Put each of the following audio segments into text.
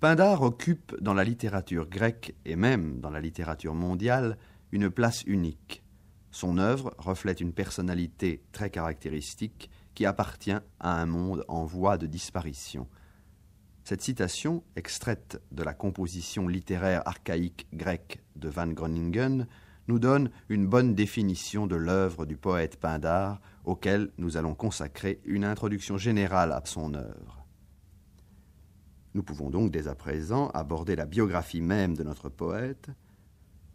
Pindar occupe dans la littérature grecque et même dans la littérature mondiale une place unique. Son œuvre reflète une personnalité très caractéristique qui appartient à un monde en voie de disparition. Cette citation, extraite de la composition littéraire archaïque grecque de Van Groningen, nous donne une bonne définition de l'œuvre du poète Pindar, auquel nous allons consacrer une introduction générale à son œuvre. Nous pouvons donc dès à présent aborder la biographie même de notre poète.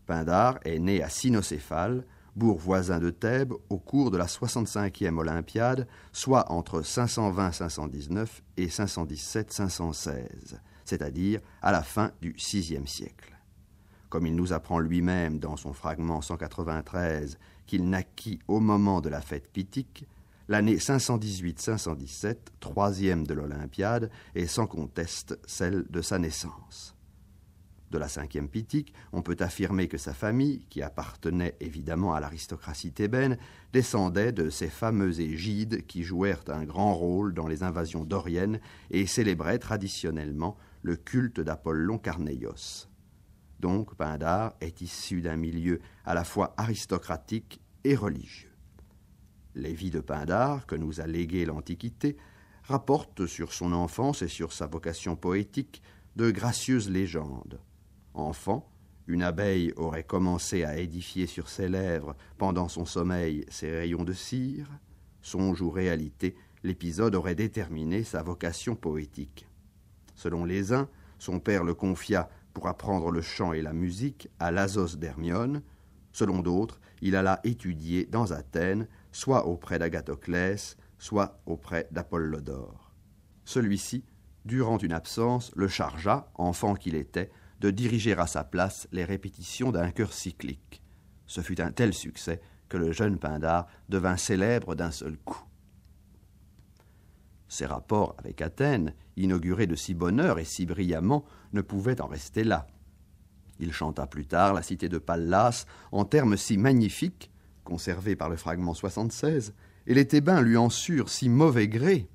Pindare est né à Sinocéphale, bourg voisin de Thèbes, au cours de la 65e Olympiade, soit entre 520-519 et 517-516, c'est-à-dire à la fin du VIe siècle. Comme il nous apprend lui-même dans son fragment 193 qu'il naquit au moment de la fête pythique, L'année 518-517, troisième de l'Olympiade, est sans conteste celle de sa naissance. De la cinquième Pitique, on peut affirmer que sa famille, qui appartenait évidemment à l'aristocratie thébaine, descendait de ces fameux égides qui jouèrent un grand rôle dans les invasions doriennes et célébraient traditionnellement le culte d'Apollon Carneios. Donc Pindare est issu d'un milieu à la fois aristocratique et religieux les vies de Pindare que nous a léguées l'Antiquité rapportent sur son enfance et sur sa vocation poétique de gracieuses légendes. Enfant, une abeille aurait commencé à édifier sur ses lèvres, pendant son sommeil, ses rayons de cire. Songe ou réalité, l'épisode aurait déterminé sa vocation poétique. Selon les uns, son père le confia pour apprendre le chant et la musique à Lazos d'Hermione. Selon d'autres, il alla étudier dans Athènes soit auprès d'Agathoclès, soit auprès d'Apollodore. Celui-ci, durant une absence, le chargea, enfant qu'il était, de diriger à sa place les répétitions d'un chœur cyclique. Ce fut un tel succès que le jeune Pindare devint célèbre d'un seul coup. Ses rapports avec Athènes, inaugurés de si bonne heure et si brillamment, ne pouvaient en rester là. Il chanta plus tard la cité de Pallas en termes si magnifiques conservé par le fragment 76, et les Thébains lui en surent si mauvais gré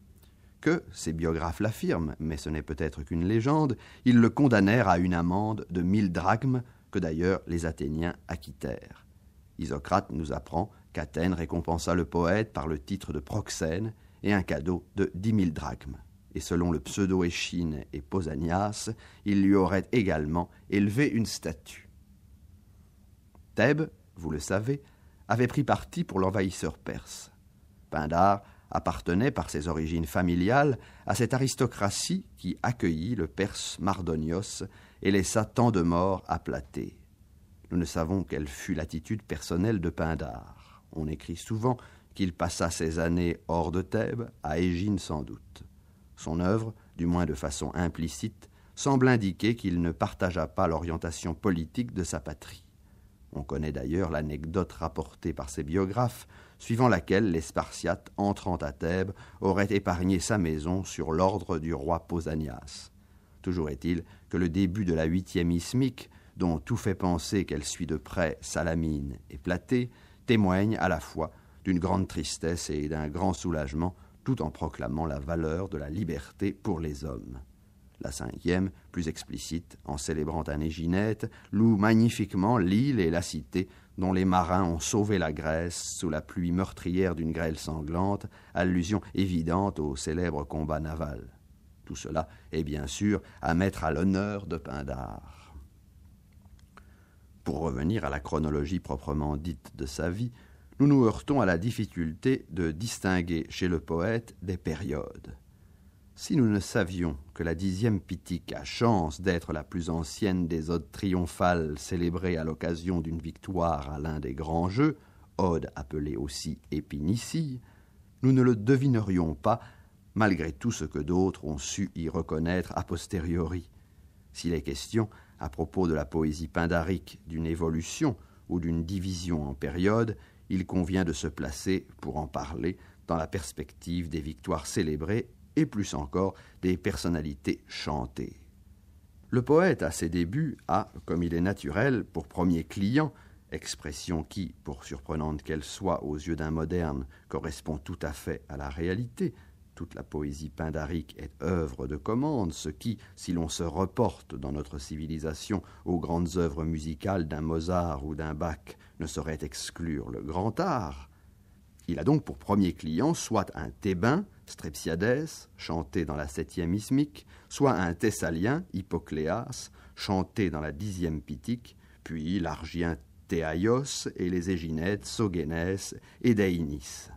que, ses biographes l'affirment, mais ce n'est peut-être qu'une légende, ils le condamnèrent à une amende de mille drachmes que d'ailleurs les Athéniens acquittèrent. Isocrate nous apprend qu'Athènes récompensa le poète par le titre de proxène et un cadeau de dix mille drachmes. Et selon le pseudo-Échine et Posanias, il lui aurait également élevé une statue. Thèbes, vous le savez, avait pris parti pour l'envahisseur perse. Pindar appartenait par ses origines familiales à cette aristocratie qui accueillit le Perse Mardonios et laissa tant de morts aplatés. Nous ne savons quelle fut l'attitude personnelle de Pindar. On écrit souvent qu'il passa ses années hors de Thèbes, à Égine sans doute. Son œuvre, du moins de façon implicite, semble indiquer qu'il ne partagea pas l'orientation politique de sa patrie. On connaît d'ailleurs l'anecdote rapportée par ses biographes, suivant laquelle les Spartiates, entrant à Thèbes, auraient épargné sa maison sur l'ordre du roi Pausanias. Toujours est-il que le début de la huitième ismique, dont tout fait penser qu'elle suit de près Salamine et Platée, témoigne à la fois d'une grande tristesse et d'un grand soulagement, tout en proclamant la valeur de la liberté pour les hommes la cinquième, plus explicite, en célébrant un éginette, loue magnifiquement l'île et la cité dont les marins ont sauvé la Grèce sous la pluie meurtrière d'une grêle sanglante, allusion évidente au célèbre combat naval. Tout cela est bien sûr à mettre à l'honneur de Pindare. Pour revenir à la chronologie proprement dite de sa vie, nous nous heurtons à la difficulté de distinguer chez le poète des périodes. Si nous ne savions que la dixième pitique a chance d'être la plus ancienne des odes triomphales célébrées à l'occasion d'une victoire à l'un des grands jeux, ode appelée aussi épinicie, nous ne le devinerions pas, malgré tout ce que d'autres ont su y reconnaître a posteriori. S'il est question, à propos de la poésie pindarique, d'une évolution ou d'une division en périodes, il convient de se placer, pour en parler, dans la perspective des victoires célébrées et plus encore des personnalités chantées. Le poète, à ses débuts, a, comme il est naturel, pour premier client, expression qui, pour surprenante qu'elle soit aux yeux d'un moderne, correspond tout à fait à la réalité, toute la poésie pindarique est œuvre de commande, ce qui, si l'on se reporte dans notre civilisation aux grandes œuvres musicales d'un Mozart ou d'un Bach, ne saurait exclure le grand art. Il a donc pour premier client soit un Thébain, Strepsiades, chanté dans la septième ismique, soit un Thessalien, Hippocléas, chanté dans la dixième pitique, puis l'Argien Théaios et les Éginètes, Sogénès et Daïnis.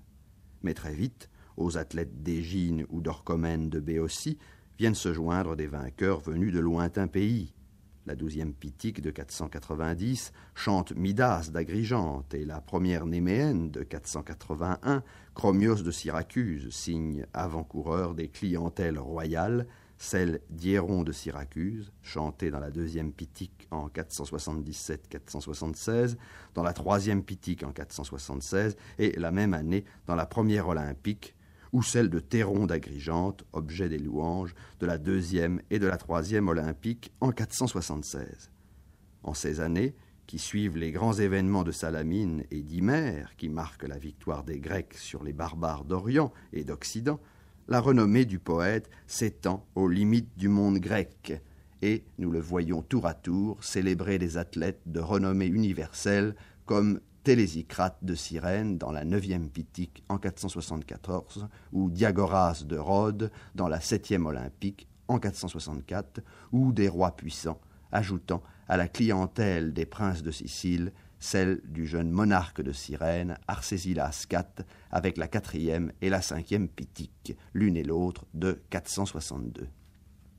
Mais très vite, aux athlètes d'Égine ou d'Orchomène de Béotie viennent se joindre des vainqueurs venus de lointains pays. La douzième Pitique de 490 chante Midas d'Agrigente et la première Néméenne de 481, Chromios de Syracuse, signe avant-coureur des clientèles royales, celle d'Hieron de Syracuse, chantée dans la deuxième Pitique en 477-476, dans la troisième Pitique en 476 et la même année dans la première Olympique ou celle de Théron d'Agrigente, objet des louanges de la deuxième et de la troisième olympique en 476. En ces années, qui suivent les grands événements de Salamine et d'Imère, qui marquent la victoire des Grecs sur les barbares d'Orient et d'Occident, la renommée du poète s'étend aux limites du monde grec, et nous le voyons tour à tour célébrer des athlètes de renommée universelle comme Télésicrate de Cyrène dans la 9e Pitique en 474 ou Diagoras de Rhodes dans la 7e Olympique en 464 ou des rois puissants ajoutant à la clientèle des princes de Sicile celle du jeune monarque de Cyrène, Arsésilas IV, avec la quatrième et la cinquième Pitique, l'une et l'autre de 462.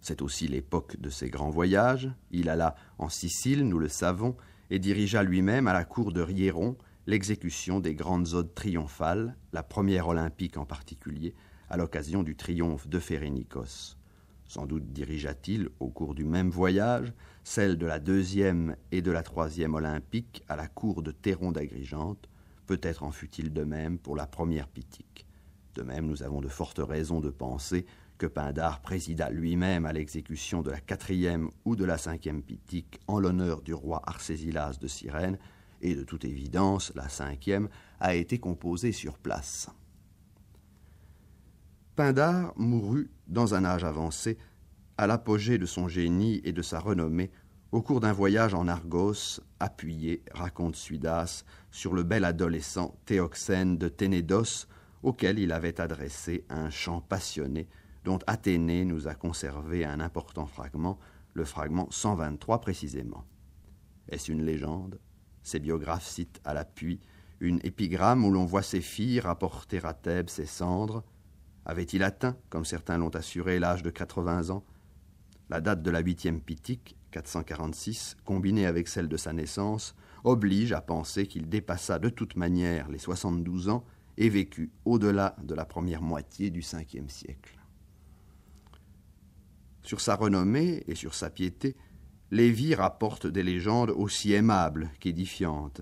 C'est aussi l'époque de ses grands voyages. Il alla en Sicile, nous le savons, et dirigea lui-même à la cour de Riéron l'exécution des grandes odes triomphales, la première olympique en particulier, à l'occasion du triomphe de Férénicos. Sans doute dirigea-t-il, au cours du même voyage, celle de la deuxième et de la troisième olympique à la cour de Théron d'Agrigente, peut-être en fut-il de même pour la première pitique. De même, nous avons de fortes raisons de penser que présida lui-même à l'exécution de la quatrième ou de la cinquième pitique en l'honneur du roi Arcésilas de Cyrène, et de toute évidence la cinquième a été composée sur place. Pindare mourut dans un âge avancé, à l'apogée de son génie et de sa renommée, au cours d'un voyage en Argos, appuyé, raconte Suidas, sur le bel adolescent Théoxène de Ténédos, auquel il avait adressé un chant passionné dont Athénée nous a conservé un important fragment, le fragment 123 précisément. Est-ce une légende Ses biographes citent à l'appui une épigramme où l'on voit ses filles rapporter à Thèbes ses cendres. Avait-il atteint, comme certains l'ont assuré, l'âge de 80 ans La date de la huitième Pitique, 446, combinée avec celle de sa naissance, oblige à penser qu'il dépassa de toute manière les 72 ans et vécut au-delà de la première moitié du Ve siècle. Sur sa renommée et sur sa piété, Lévi rapporte des légendes aussi aimables qu'édifiantes.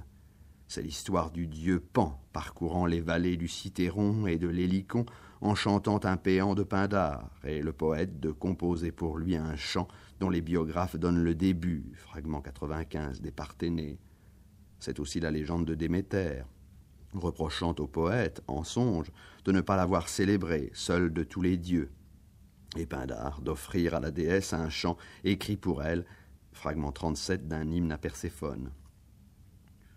C'est l'histoire du dieu Pan parcourant les vallées du Cithéron et de l'Hélicon en chantant un péan de Pindare et le poète de composer pour lui un chant dont les biographes donnent le début, fragment 95 des Parthénées. C'est aussi la légende de Déméter, reprochant au poète, en songe, de ne pas l'avoir célébré, seul de tous les dieux et d'offrir à la déesse un chant écrit pour elle, fragment 37 d'un hymne à Perséphone.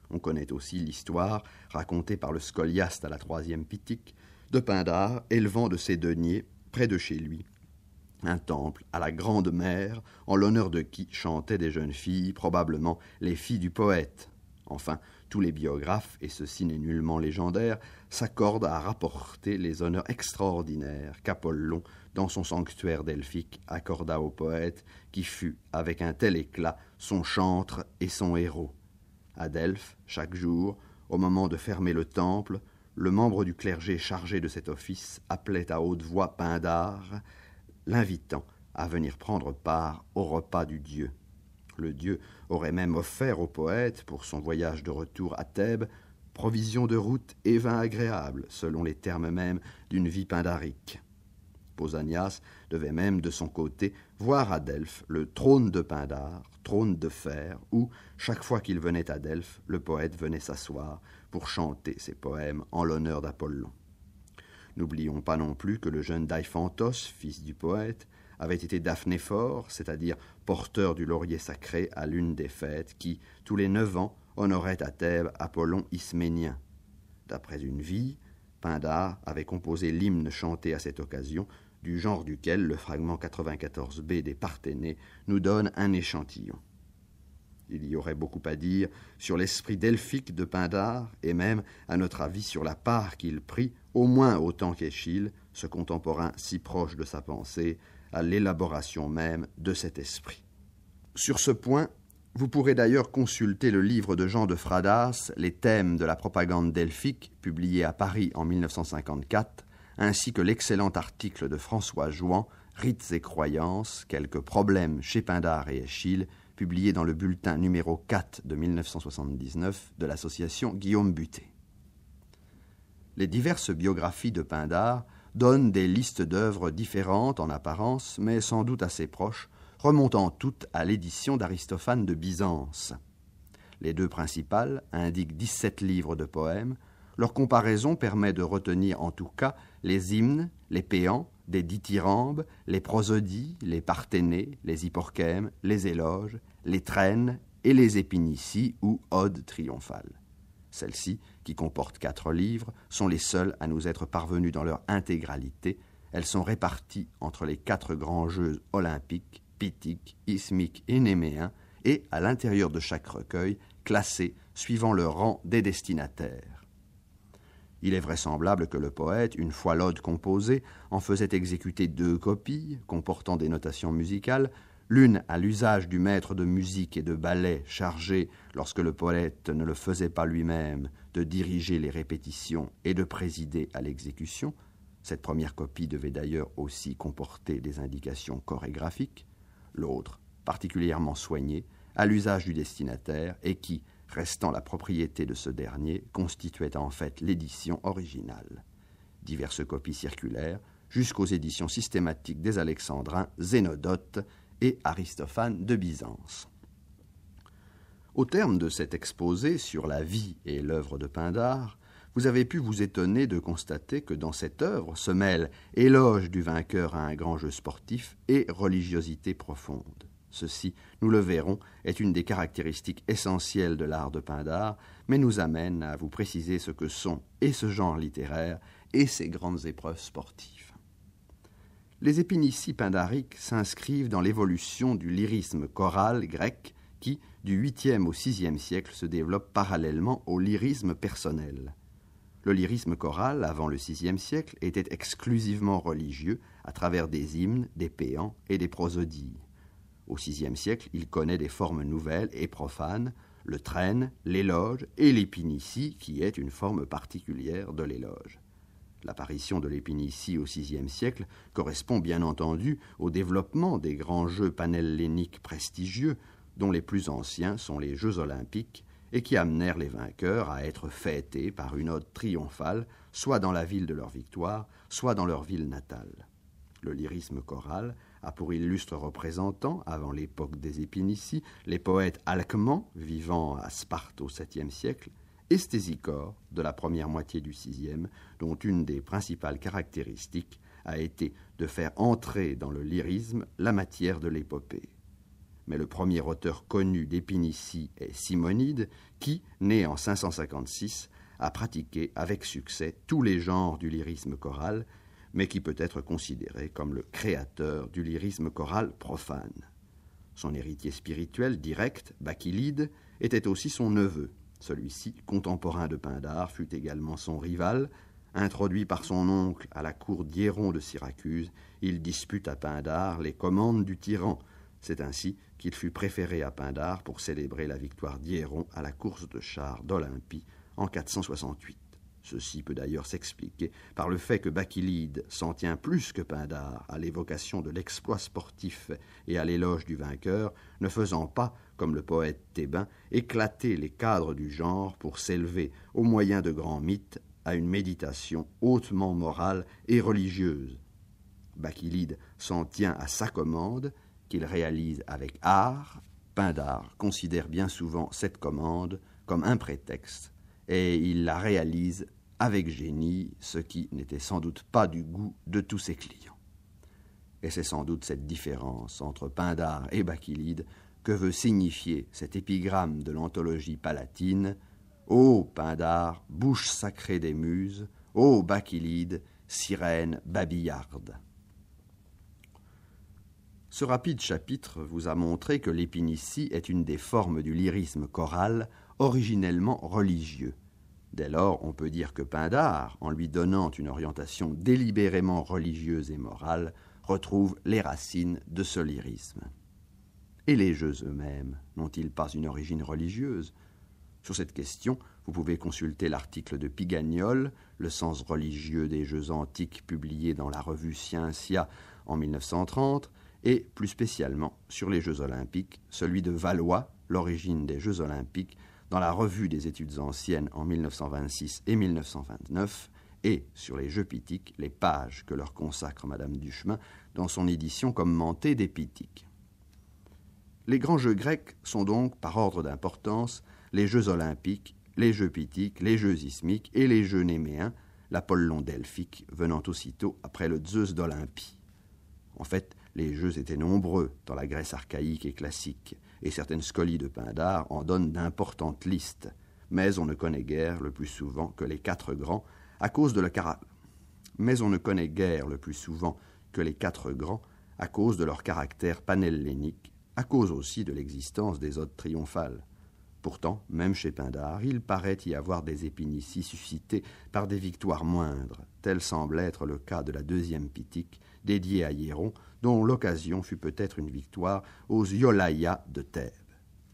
On connaît aussi l'histoire, racontée par le scoliaste à la troisième Pitique, de Pindar élevant de ses deniers, près de chez lui, un temple à la Grande Mère, en l'honneur de qui chantaient des jeunes filles, probablement les filles du poète. Enfin, tous les biographes, et ceci n'est nullement légendaire, s'accordent à rapporter les honneurs extraordinaires qu'Apollon dans son sanctuaire delphique, accorda au poète, qui fut, avec un tel éclat, son chantre et son héros. À Delphes, chaque jour, au moment de fermer le temple, le membre du clergé chargé de cet office appelait à haute voix Pindare, l'invitant à venir prendre part au repas du dieu. Le dieu aurait même offert au poète, pour son voyage de retour à Thèbes, provisions de route et vin agréable, selon les termes mêmes d'une vie pindarique. Posanias devait même, de son côté, voir à Delphes le trône de Pindare, trône de fer, où, chaque fois qu'il venait à Delphes, le poète venait s'asseoir pour chanter ses poèmes en l'honneur d'Apollon. N'oublions pas non plus que le jeune Daiphantos, fils du poète, avait été Daphnéphore, c'est-à-dire porteur du laurier sacré à l'une des fêtes qui, tous les neuf ans, honorait à Thèbes Apollon isménien. D'après une vie, Pindare avait composé l'hymne chanté à cette occasion, du genre duquel le fragment 94b des Parthénées nous donne un échantillon. Il y aurait beaucoup à dire sur l'esprit delphique de Pindar, et même, à notre avis, sur la part qu'il prit, au moins autant qu'Échille, ce contemporain si proche de sa pensée, à l'élaboration même de cet esprit. Sur ce point, vous pourrez d'ailleurs consulter le livre de Jean de Fradas, Les thèmes de la propagande delphique, publié à Paris en 1954, ainsi que l'excellent article de François Jouan, Rites et croyances, quelques problèmes chez Pindare et Eschyle, publié dans le bulletin numéro 4 de 1979 de l'association Guillaume Butet Les diverses biographies de Pindar donnent des listes d'œuvres différentes en apparence, mais sans doute assez proches, remontant toutes à l'édition d'Aristophane de Byzance. Les deux principales indiquent 17 livres de poèmes. Leur comparaison permet de retenir en tout cas les hymnes, les péans, des dithyrambes, les prosodies, les parthénées, les hyporchèmes, les éloges, les traînes et les épinicies ou odes triomphales. Celles-ci, qui comportent quatre livres, sont les seules à nous être parvenues dans leur intégralité. Elles sont réparties entre les quatre grands jeux olympiques, pythiques, ismiques et néméens, et à l'intérieur de chaque recueil, classées suivant le rang des destinataires. Il est vraisemblable que le poète, une fois l'ode composée, en faisait exécuter deux copies, comportant des notations musicales, l'une à l'usage du maître de musique et de ballet chargé, lorsque le poète ne le faisait pas lui-même, de diriger les répétitions et de présider à l'exécution, cette première copie devait d'ailleurs aussi comporter des indications chorégraphiques, l'autre, particulièrement soignée, à l'usage du destinataire et qui, restant la propriété de ce dernier, constituait en fait l'édition originale. Diverses copies circulaires, jusqu'aux éditions systématiques des Alexandrins, Zénodote et Aristophane de Byzance. Au terme de cet exposé sur la vie et l'œuvre de Pindare, vous avez pu vous étonner de constater que dans cette œuvre se mêlent éloge du vainqueur à un grand jeu sportif et religiosité profonde ceci, nous le verrons, est une des caractéristiques essentielles de l'art de Pindare, mais nous amène à vous préciser ce que sont et ce genre littéraire et ses grandes épreuves sportives. Les épinicies pindariques s'inscrivent dans l'évolution du lyrisme choral grec qui, du 8e au 6e siècle, se développe parallèlement au lyrisme personnel. Le lyrisme choral, avant le 6e siècle, était exclusivement religieux à travers des hymnes, des péants et des prosodies. Au VIe siècle, il connaît des formes nouvelles et profanes, le traîne, l'éloge et l'épinicie, qui est une forme particulière de l'éloge. L'apparition de l'épinicie au VIe siècle correspond bien entendu au développement des grands jeux panhelléniques prestigieux, dont les plus anciens sont les Jeux olympiques, et qui amenèrent les vainqueurs à être fêtés par une ode triomphale, soit dans la ville de leur victoire, soit dans leur ville natale. Le lyrisme choral a pour illustre représentant, avant l'époque des épinici les poètes Alcman, vivant à Sparte au 7e siècle, et Stésicor, de la première moitié du VIe, dont une des principales caractéristiques a été de faire entrer dans le lyrisme la matière de l'épopée. Mais le premier auteur connu d'épinici est Simonide, qui, né en 556, a pratiqué avec succès tous les genres du lyrisme choral, mais qui peut être considéré comme le créateur du lyrisme choral profane. Son héritier spirituel direct, Bacchylide, était aussi son neveu. Celui-ci, contemporain de Pindare, fut également son rival. Introduit par son oncle à la cour d'Hiéron de Syracuse, il dispute à Pindare les commandes du tyran. C'est ainsi qu'il fut préféré à Pindare pour célébrer la victoire d'Hiéron à la course de chars d'Olympie en 468. Ceci peut d'ailleurs s'expliquer par le fait que Bacchylide s'en tient plus que Pindare à l'évocation de l'exploit sportif et à l'éloge du vainqueur, ne faisant pas, comme le poète thébain, éclater les cadres du genre pour s'élever, au moyen de grands mythes, à une méditation hautement morale et religieuse. Bacchylide s'en tient à sa commande, qu'il réalise avec art. Pindare considère bien souvent cette commande comme un prétexte et il la réalise avec génie, ce qui n'était sans doute pas du goût de tous ses clients. Et c'est sans doute cette différence entre Pindare et Bacchylide que veut signifier cet épigramme de l'anthologie palatine Ô Pindare, bouche sacrée des muses, ô Bacchylide, sirène babillarde. Ce rapide chapitre vous a montré que l'épinicie est une des formes du lyrisme choral originellement religieux. Dès lors, on peut dire que Pindar, en lui donnant une orientation délibérément religieuse et morale, retrouve les racines de ce lyrisme. Et les jeux eux-mêmes n'ont-ils pas une origine religieuse Sur cette question, vous pouvez consulter l'article de Pigagnol, Le sens religieux des jeux antiques, publié dans la revue Scientia en 1930, et plus spécialement sur les Jeux olympiques, celui de Valois, L'origine des Jeux olympiques, dans la Revue des études anciennes en 1926 et 1929, et sur les Jeux pitiques, les pages que leur consacre Madame Duchemin dans son édition commentée des pythiques. Les grands jeux grecs sont donc, par ordre d'importance, les Jeux olympiques, les Jeux pitiques, les Jeux ismiques et les Jeux néméens, l'Apollon delphique venant aussitôt après le Zeus d'Olympie. En fait, les jeux étaient nombreux dans la Grèce archaïque et classique, et certaines scolies de Pindar en donnent d'importantes listes. Mais on ne connaît guère le plus souvent que les quatre grands, à cause de Mais on ne connaît guère le plus souvent que les quatre grands, à cause de leur caractère panhellénique, à cause aussi de l'existence des hôtes triomphales. Pourtant, même chez Pindar, il paraît y avoir des épinicies suscitées par des victoires moindres. Tel semble être le cas de la deuxième Pitique, dédiée à Héron dont l'occasion fut peut-être une victoire aux Iolaias de Thèbes.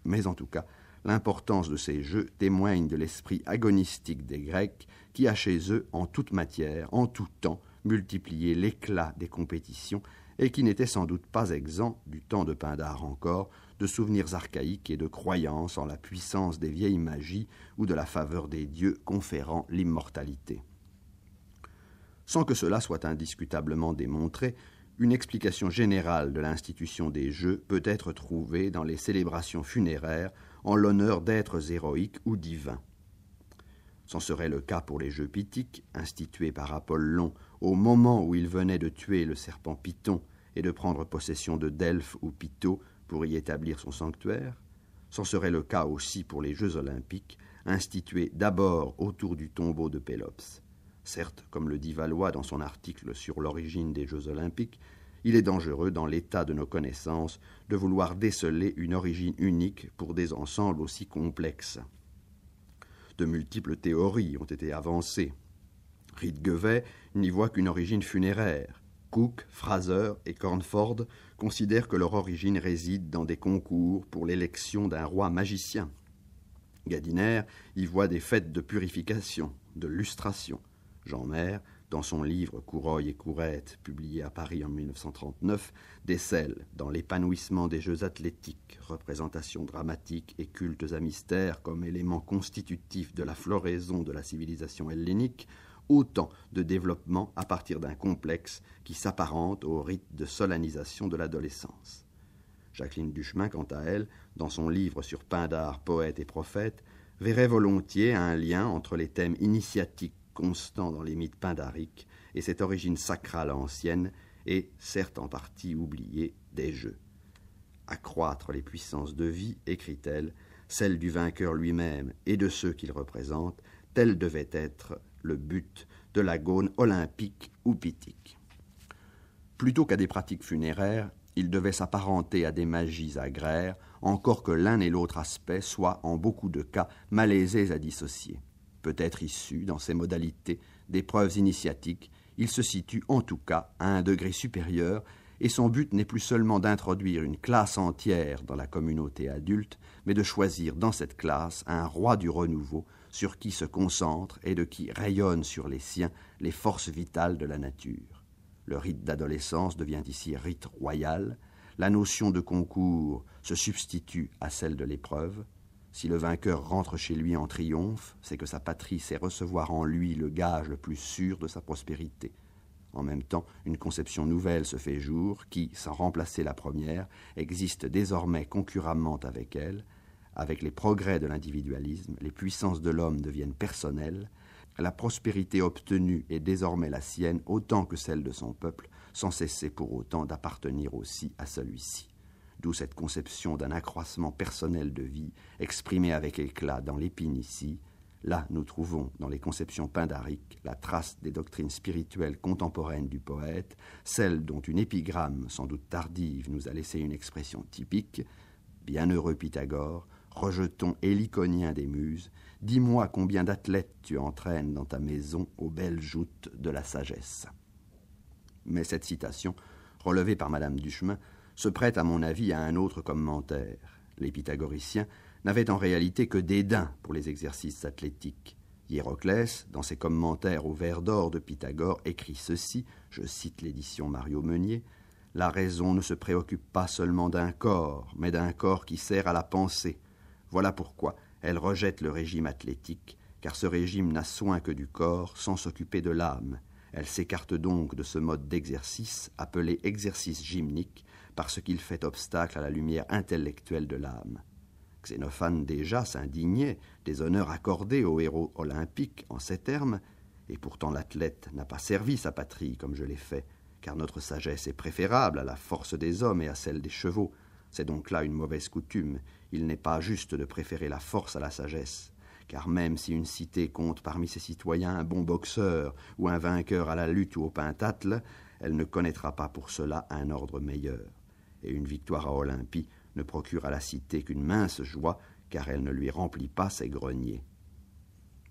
Mais en tout cas, l'importance de ces jeux témoigne de l'esprit agonistique des Grecs, qui a chez eux, en toute matière, en tout temps, multiplié l'éclat des compétitions, et qui n'était sans doute pas exempt, du temps de Pindar encore, de souvenirs archaïques et de croyances en la puissance des vieilles magies ou de la faveur des dieux conférant l'immortalité. Sans que cela soit indiscutablement démontré, une explication générale de l'institution des Jeux peut être trouvée dans les célébrations funéraires en l'honneur d'êtres héroïques ou divins. C'en serait le cas pour les Jeux pythiques, institués par Apollon au moment où il venait de tuer le serpent Python et de prendre possession de Delphes ou Pytho pour y établir son sanctuaire. C'en serait le cas aussi pour les Jeux olympiques, institués d'abord autour du tombeau de Pélops. Certes, comme le dit Valois dans son article sur l'origine des Jeux olympiques, il est dangereux, dans l'état de nos connaissances, de vouloir déceler une origine unique pour des ensembles aussi complexes. De multiples théories ont été avancées. Ridgevet n'y voit qu'une origine funéraire. Cook, Fraser et Cornford considèrent que leur origine réside dans des concours pour l'élection d'un roi magicien. Gadiner y voit des fêtes de purification, de lustration. Jean Maire, dans son livre Couroy et Courette, publié à Paris en 1939, décèle, dans l'épanouissement des jeux athlétiques, représentations dramatiques et cultes à mystère comme éléments constitutifs de la floraison de la civilisation hellénique, autant de développement à partir d'un complexe qui s'apparente au rite de solennisation de l'adolescence. Jacqueline Duchemin, quant à elle, dans son livre sur Pindar, poète et prophète, verrait volontiers un lien entre les thèmes initiatiques constant dans les mythes pindariques et cette origine sacrale ancienne est, certes en partie oubliée, des jeux. Accroître les puissances de vie, écrit-elle, celles du vainqueur lui-même et de ceux qu'il représente, tel devait être le but de la Gaune olympique ou pitique Plutôt qu'à des pratiques funéraires, il devait s'apparenter à des magies agraires, encore que l'un et l'autre aspect soient, en beaucoup de cas, malaisés à dissocier peut-être issu, dans ses modalités, d'épreuves initiatiques, il se situe en tout cas à un degré supérieur, et son but n'est plus seulement d'introduire une classe entière dans la communauté adulte, mais de choisir dans cette classe un roi du renouveau sur qui se concentre et de qui rayonnent sur les siens les forces vitales de la nature. Le rite d'adolescence devient ici rite royal, la notion de concours se substitue à celle de l'épreuve, si le vainqueur rentre chez lui en triomphe, c'est que sa patrie sait recevoir en lui le gage le plus sûr de sa prospérité. En même temps, une conception nouvelle se fait jour qui, sans remplacer la première, existe désormais concurremment avec elle. Avec les progrès de l'individualisme, les puissances de l'homme deviennent personnelles, la prospérité obtenue est désormais la sienne autant que celle de son peuple, sans cesser pour autant d'appartenir aussi à celui-ci d'où cette conception d'un accroissement personnel de vie, exprimée avec éclat dans l'épine Là, nous trouvons, dans les conceptions pindariques, la trace des doctrines spirituelles contemporaines du poète, celle dont une épigramme, sans doute tardive, nous a laissé une expression typique. Bienheureux Pythagore, rejetons héliconien des muses, dis-moi combien d'athlètes tu entraînes dans ta maison aux belles joutes de la sagesse. Mais cette citation, relevée par Madame Duchemin, se prête à mon avis à un autre commentaire. Les pythagoriciens n'avaient en réalité que dédain pour les exercices athlétiques. Hiéroclès, dans ses commentaires au vers d'or de Pythagore, écrit ceci, je cite l'édition Mario Meunier, La raison ne se préoccupe pas seulement d'un corps, mais d'un corps qui sert à la pensée. Voilà pourquoi elle rejette le régime athlétique, car ce régime n'a soin que du corps sans s'occuper de l'âme. Elle s'écarte donc de ce mode d'exercice appelé exercice gymnique parce qu'il fait obstacle à la lumière intellectuelle de l'âme. Xénophane déjà s'indignait des honneurs accordés aux héros olympiques en ces termes, et pourtant l'athlète n'a pas servi sa patrie comme je l'ai fait, car notre sagesse est préférable à la force des hommes et à celle des chevaux. C'est donc là une mauvaise coutume, il n'est pas juste de préférer la force à la sagesse car même si une cité compte parmi ses citoyens un bon boxeur ou un vainqueur à la lutte ou au pentatle, elle ne connaîtra pas pour cela un ordre meilleur et une victoire à Olympie ne procure à la cité qu'une mince joie, car elle ne lui remplit pas ses greniers.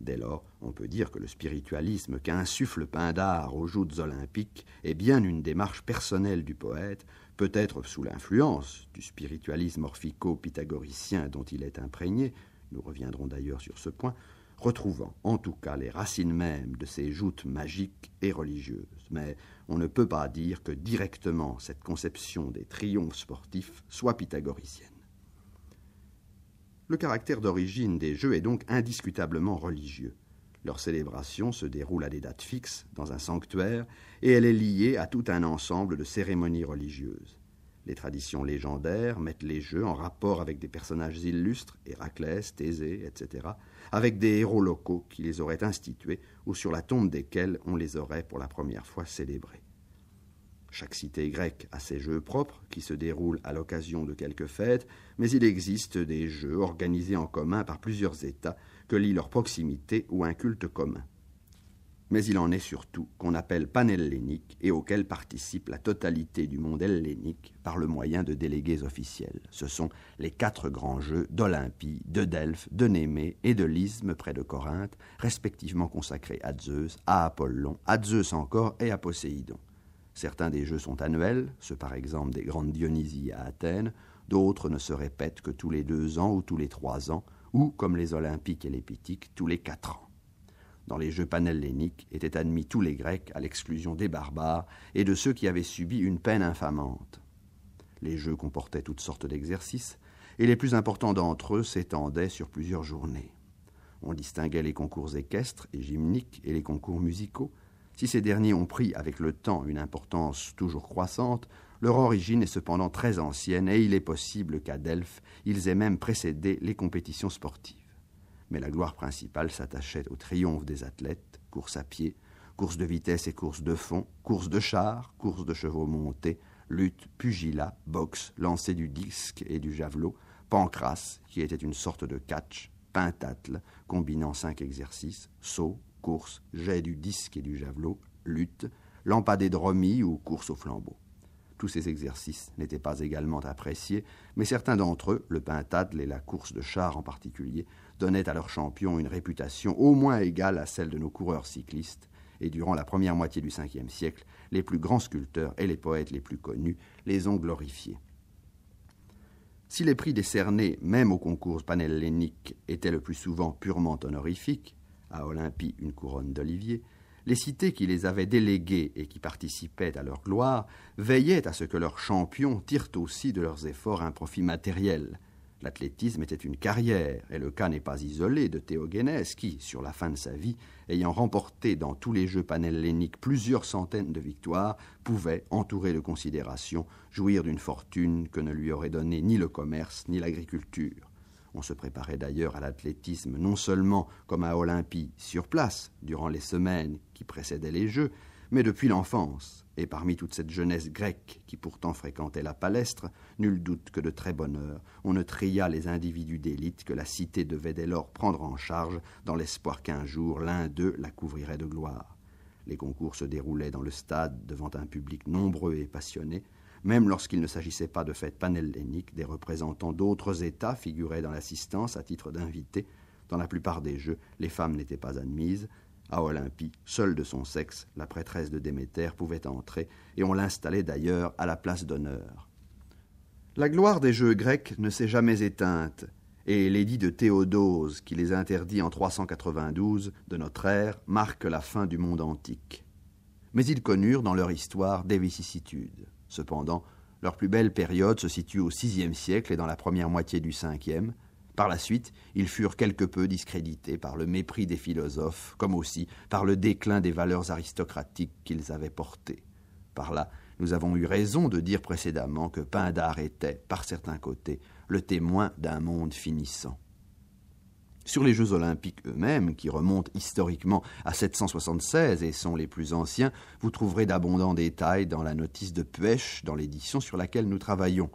Dès lors, on peut dire que le spiritualisme qu'insuffle d'art aux joutes olympiques est bien une démarche personnelle du poète, peut-être sous l'influence du spiritualisme orphico-pythagoricien dont il est imprégné, nous reviendrons d'ailleurs sur ce point, retrouvant en tout cas les racines mêmes de ces joutes magiques et religieuses. Mais on ne peut pas dire que directement cette conception des triomphes sportifs soit pythagoricienne. Le caractère d'origine des Jeux est donc indiscutablement religieux. Leur célébration se déroule à des dates fixes, dans un sanctuaire, et elle est liée à tout un ensemble de cérémonies religieuses. Les traditions légendaires mettent les jeux en rapport avec des personnages illustres, Héraclès, Thésée, etc., avec des héros locaux qui les auraient institués ou sur la tombe desquels on les aurait pour la première fois célébrés. Chaque cité grecque a ses jeux propres qui se déroulent à l'occasion de quelques fêtes, mais il existe des jeux organisés en commun par plusieurs États que lient leur proximité ou un culte commun mais il en est surtout qu'on appelle panhellénique et auquel participe la totalité du monde hellénique par le moyen de délégués officiels. Ce sont les quatre grands jeux d'Olympie, de Delphes, de Némée et de l'Isthme près de Corinthe, respectivement consacrés à Zeus, à Apollon, à Zeus encore et à Poséidon. Certains des jeux sont annuels, ceux par exemple des grandes Dionysies à Athènes, d'autres ne se répètent que tous les deux ans ou tous les trois ans, ou comme les Olympiques et les Pythiques, tous les quatre ans. Dans les jeux panhelléniques étaient admis tous les Grecs, à l'exclusion des barbares et de ceux qui avaient subi une peine infamante. Les jeux comportaient toutes sortes d'exercices, et les plus importants d'entre eux s'étendaient sur plusieurs journées. On distinguait les concours équestres et gymniques et les concours musicaux. Si ces derniers ont pris avec le temps une importance toujours croissante, leur origine est cependant très ancienne et il est possible qu'à Delphes, ils aient même précédé les compétitions sportives mais la gloire principale s'attachait au triomphe des athlètes, course à pied, course de vitesse et course de fond, course de char, course de chevaux montés, lutte, pugilat, boxe, lancer du disque et du javelot, pancras qui était une sorte de catch, pentatle, combinant cinq exercices, saut, course, jet du disque et du javelot, lutte, lampadé de ou course au flambeau. Tous ces exercices n'étaient pas également appréciés, mais certains d'entre eux, le pentatle et la course de char en particulier, donnaient à leurs champions une réputation au moins égale à celle de nos coureurs cyclistes, et durant la première moitié du Ve siècle, les plus grands sculpteurs et les poètes les plus connus les ont glorifiés. Si les prix décernés, même au concours panhellénique, étaient le plus souvent purement honorifiques, à Olympie une couronne d'olivier, les cités qui les avaient délégués et qui participaient à leur gloire veillaient à ce que leurs champions tirent aussi de leurs efforts un profit matériel, L'athlétisme était une carrière, et le cas n'est pas isolé de Théogénès qui, sur la fin de sa vie, ayant remporté dans tous les Jeux panhelléniques plusieurs centaines de victoires, pouvait, entouré de considération, jouir d'une fortune que ne lui aurait donnée ni le commerce ni l'agriculture. On se préparait d'ailleurs à l'athlétisme non seulement comme à Olympie sur place, durant les semaines qui précédaient les Jeux, mais depuis l'enfance, et parmi toute cette jeunesse grecque qui pourtant fréquentait la palestre, nul doute que de très bonne heure, on ne tria les individus d'élite que la cité devait dès lors prendre en charge, dans l'espoir qu'un jour l'un d'eux la couvrirait de gloire. Les concours se déroulaient dans le stade devant un public nombreux et passionné, même lorsqu'il ne s'agissait pas de fêtes panhelléniques, des représentants d'autres États figuraient dans l'assistance à titre d'invités. Dans la plupart des jeux, les femmes n'étaient pas admises, à Olympie, seule de son sexe, la prêtresse de Déméter pouvait entrer, et on l'installait d'ailleurs à la place d'honneur. La gloire des Jeux grecs ne s'est jamais éteinte, et l'édit de Théodose, qui les interdit en 392 de notre ère, marque la fin du monde antique. Mais ils connurent dans leur histoire des vicissitudes. Cependant, leur plus belle période se situe au VIe siècle et dans la première moitié du Ve, par la suite, ils furent quelque peu discrédités par le mépris des philosophes, comme aussi par le déclin des valeurs aristocratiques qu'ils avaient portées. Par là, nous avons eu raison de dire précédemment que Pindar était, par certains côtés, le témoin d'un monde finissant. Sur les Jeux olympiques eux-mêmes, qui remontent historiquement à 776 et sont les plus anciens, vous trouverez d'abondants détails dans la notice de Puech dans l'édition sur laquelle nous travaillons.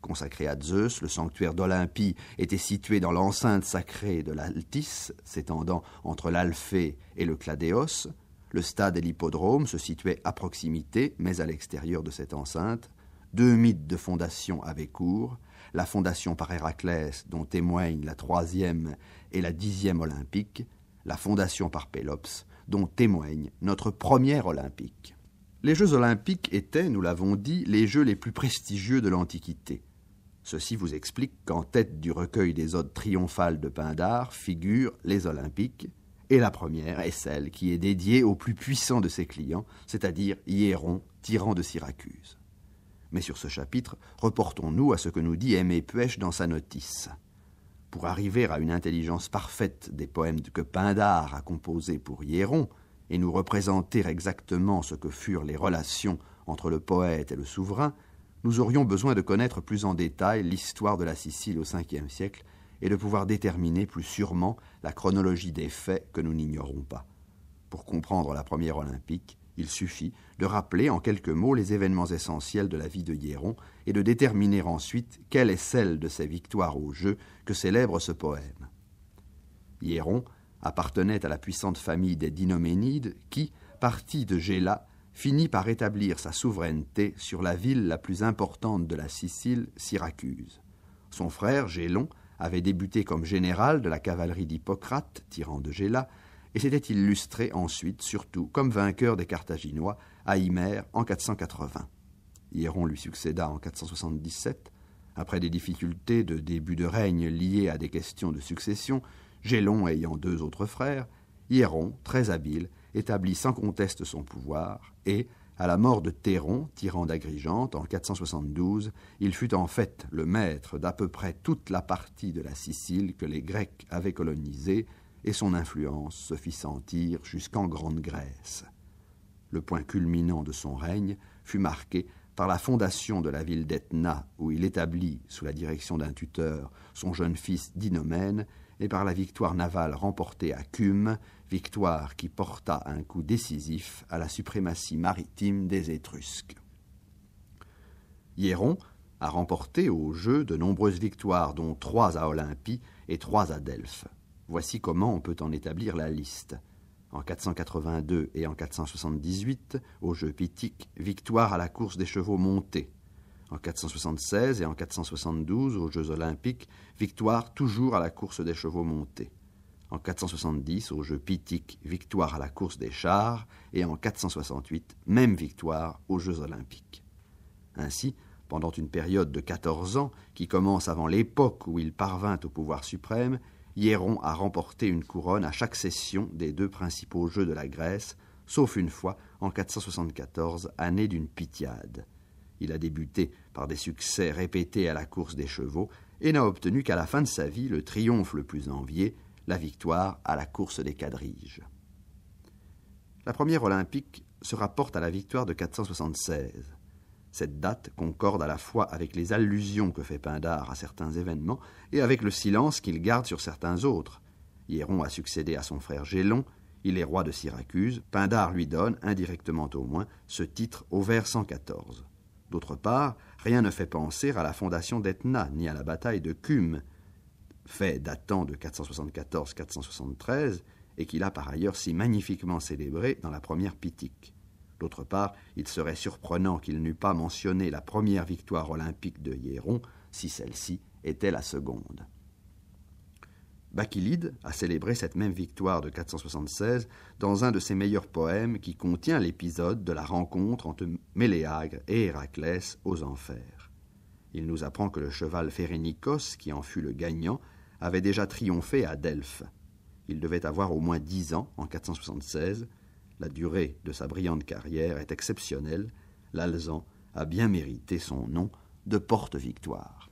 Consacré à Zeus, le sanctuaire d'Olympie était situé dans l'enceinte sacrée de l'Altis, s'étendant entre l'Alphée et le Cladéos. Le stade et l'hippodrome se situaient à proximité, mais à l'extérieur de cette enceinte. Deux mythes de fondation avaient cours, la fondation par Héraclès, dont témoignent la troisième et la dixième olympique, la fondation par Pélops, dont témoigne notre première olympique. Les Jeux olympiques étaient, nous l'avons dit, les Jeux les plus prestigieux de l'Antiquité. Ceci vous explique qu'en tête du recueil des odes triomphales de Pindare figurent les Olympiques, et la première est celle qui est dédiée au plus puissant de ses clients, c'est-à-dire Hieron, tyran de Syracuse. Mais sur ce chapitre, reportons-nous à ce que nous dit Aimé Puech dans sa notice. Pour arriver à une intelligence parfaite des poèmes que Pindare a composés pour Hiéron, et nous représenter exactement ce que furent les relations entre le poète et le souverain, nous aurions besoin de connaître plus en détail l'histoire de la Sicile au Ve siècle et de pouvoir déterminer plus sûrement la chronologie des faits que nous n'ignorons pas. Pour comprendre la première olympique, il suffit de rappeler en quelques mots les événements essentiels de la vie de Hiéron et de déterminer ensuite quelle est celle de ses victoires au jeu que célèbre ce poème. Hiéron appartenait à la puissante famille des Dinoménides qui, partie de Géla, finit par établir sa souveraineté sur la ville la plus importante de la Sicile, Syracuse. Son frère, Gélon, avait débuté comme général de la cavalerie d'Hippocrate, tyran de Géla, et s'était illustré ensuite surtout comme vainqueur des Carthaginois à Himère en 480. Hieron lui succéda en 477. Après des difficultés de début de règne liées à des questions de succession, Gélon ayant deux autres frères, Hieron, très habile, établit sans conteste son pouvoir et, à la mort de Théron, tyran d'Agrigente, en 472, il fut en fait le maître d'à peu près toute la partie de la Sicile que les Grecs avaient colonisée, et son influence se fit sentir jusqu'en Grande-Grèce. Le point culminant de son règne fut marqué par la fondation de la ville d'Etna, où il établit, sous la direction d'un tuteur, son jeune fils Dinomène, et par la victoire navale remportée à Cume, victoire qui porta un coup décisif à la suprématie maritime des Étrusques. Hieron a remporté aux Jeux de nombreuses victoires, dont trois à Olympie et trois à Delphes. Voici comment on peut en établir la liste. En 482 et en 478, aux Jeux Pythiques victoire à la course des chevaux montés. En 476 et en 472, aux Jeux olympiques, victoire toujours à la course des chevaux montés en 470 au jeu Pythique, victoire à la course des chars, et en 468, même victoire aux Jeux olympiques. Ainsi, pendant une période de 14 ans, qui commence avant l'époque où il parvint au pouvoir suprême, Hieron a remporté une couronne à chaque session des deux principaux Jeux de la Grèce, sauf une fois en 474, année d'une pitiade. Il a débuté par des succès répétés à la course des chevaux et n'a obtenu qu'à la fin de sa vie le triomphe le plus envié, la victoire à la course des quadriges. La première olympique se rapporte à la victoire de 476. Cette date concorde à la fois avec les allusions que fait Pindare à certains événements et avec le silence qu'il garde sur certains autres. Hieron a succédé à son frère Gélon, il est roi de Syracuse, Pindare lui donne, indirectement au moins, ce titre au vers 114. D'autre part, rien ne fait penser à la fondation d'Etna ni à la bataille de Cume, fait datant de 474-473 et qu'il a par ailleurs si magnifiquement célébré dans la première Pitique. D'autre part, il serait surprenant qu'il n'eût pas mentionné la première victoire olympique de Hiéron si celle-ci était la seconde. Bacchylide a célébré cette même victoire de 476 dans un de ses meilleurs poèmes qui contient l'épisode de la rencontre entre Méléagre et Héraclès aux enfers. Il nous apprend que le cheval Phérénicos qui en fut le gagnant, avait déjà triomphé à Delphes. Il devait avoir au moins dix ans en 476. La durée de sa brillante carrière est exceptionnelle. L'Alzan a bien mérité son nom de porte-victoire.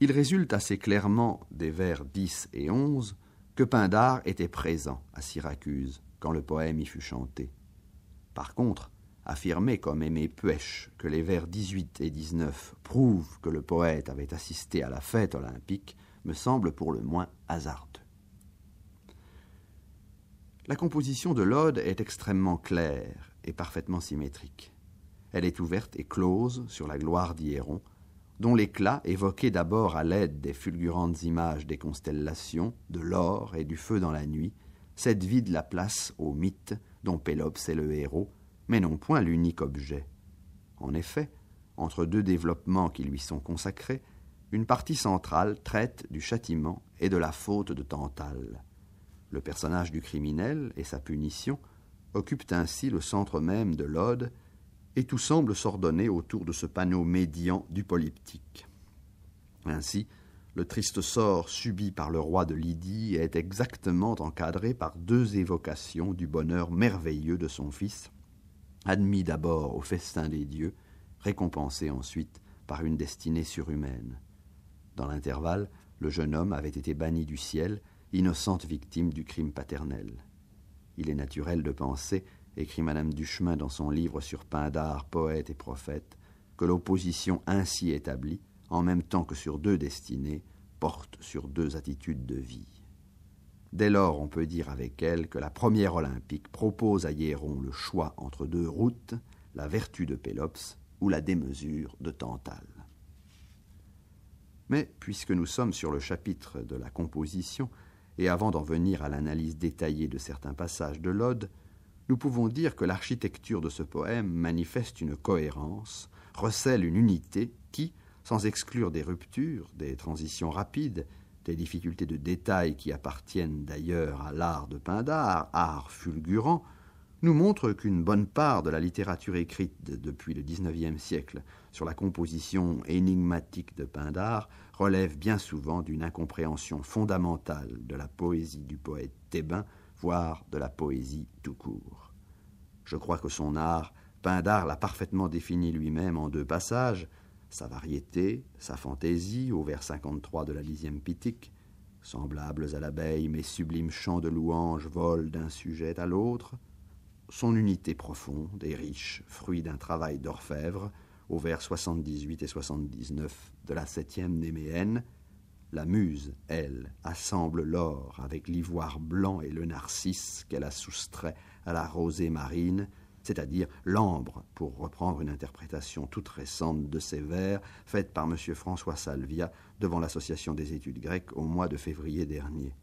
Il résulte assez clairement des vers 10 et 11 que Pindare était présent à Syracuse quand le poème y fut chanté. Par contre, affirmer comme Aimé Puech que les vers 18 et 19 prouvent que le poète avait assisté à la fête olympique me semble pour le moins hasardeux. La composition de l'ode est extrêmement claire et parfaitement symétrique. Elle est ouverte et close sur la gloire d'Héron, dont l'éclat, évoqué d'abord à l'aide des fulgurantes images des constellations, de l'or et du feu dans la nuit, cède vide la place au mythe dont Pélops est le héros, mais non point l'unique objet. En effet, entre deux développements qui lui sont consacrés, une partie centrale traite du châtiment et de la faute de Tantale. Le personnage du criminel et sa punition occupent ainsi le centre même de l'ode, et tout semble s'ordonner autour de ce panneau médian du polyptique. Ainsi, le triste sort subi par le roi de Lydie est exactement encadré par deux évocations du bonheur merveilleux de son fils, admis d'abord au festin des dieux, récompensé ensuite par une destinée surhumaine. Dans l'intervalle, le jeune homme avait été banni du ciel, innocente victime du crime paternel. Il est naturel de penser, écrit Madame Duchemin dans son livre sur Pindar, poète et prophète, que l'opposition ainsi établie, en même temps que sur deux destinées, porte sur deux attitudes de vie. Dès lors, on peut dire avec elle que la première olympique propose à Hiéron le choix entre deux routes, la vertu de Pélops ou la démesure de Tantal. Mais puisque nous sommes sur le chapitre de la composition, et avant d'en venir à l'analyse détaillée de certains passages de l'Ode, nous pouvons dire que l'architecture de ce poème manifeste une cohérence, recèle une unité qui, sans exclure des ruptures, des transitions rapides, des difficultés de détail qui appartiennent d'ailleurs à l'art de Pindare, art fulgurant, nous montre qu'une bonne part de la littérature écrite depuis le XIXe siècle sur la composition énigmatique de Pindare relève bien souvent d'une incompréhension fondamentale de la poésie du poète thébain, voire de la poésie tout court. Je crois que son art, d'art, l'a parfaitement défini lui-même en deux passages, sa variété, sa fantaisie, au vers 53 de la 10e pitique, semblables à l'abeille, mais sublimes chants de louanges volent d'un sujet à l'autre, son unité profonde et riche, fruit d'un travail d'orfèvre, au vers 78 et 79 de la septième Néméenne, la muse, elle, assemble l'or avec l'ivoire blanc et le narcisse qu'elle a soustrait à la rosée marine, c'est-à-dire l'ambre, pour reprendre une interprétation toute récente de ces vers faite par M. François Salvia devant l'Association des études grecques au mois de février dernier.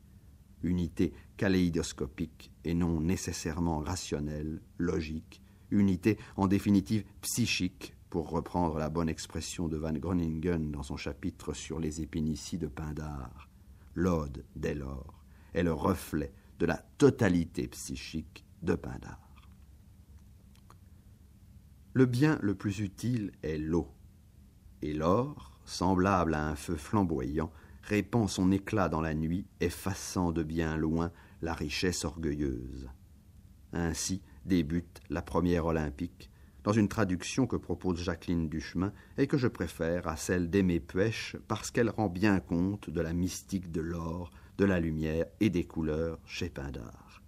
Unité kaléidoscopique et non nécessairement rationnelle, logique, unité en définitive psychique pour reprendre la bonne expression de Van Groningen dans son chapitre sur les épinicies de Pindare, l'ode, dès lors, est le reflet de la totalité psychique de Pindare. Le bien le plus utile est l'eau, et l'or, semblable à un feu flamboyant, répand son éclat dans la nuit, effaçant de bien loin la richesse orgueilleuse. Ainsi débute la première olympique, dans une traduction que propose Jacqueline Duchemin et que je préfère à celle d'Aimé Puech parce qu'elle rend bien compte de la mystique de l'or, de la lumière et des couleurs chez Pindar.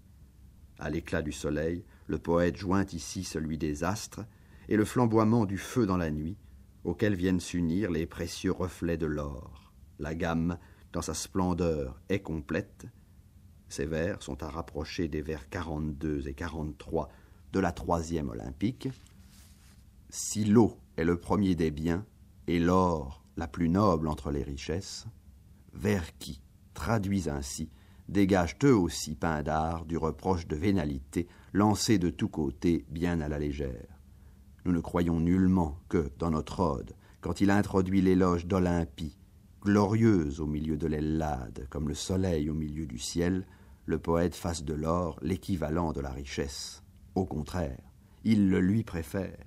À l'éclat du soleil, le poète joint ici celui des astres et le flamboiement du feu dans la nuit, auxquels viennent s'unir les précieux reflets de l'or. La gamme, dans sa splendeur, est complète. Ces vers sont à rapprocher des vers 42 et 43 de la troisième olympique, si l'eau est le premier des biens et l'or la plus noble entre les richesses, vers qui, traduits ainsi, dégagent eux aussi pain d'art du reproche de vénalité lancé de tous côtés bien à la légère. Nous ne croyons nullement que, dans notre ode, quand il introduit l'éloge d'Olympie, glorieuse au milieu de l'Hellade, comme le soleil au milieu du ciel, le poète fasse de l'or l'équivalent de la richesse. Au contraire, il le lui préfère.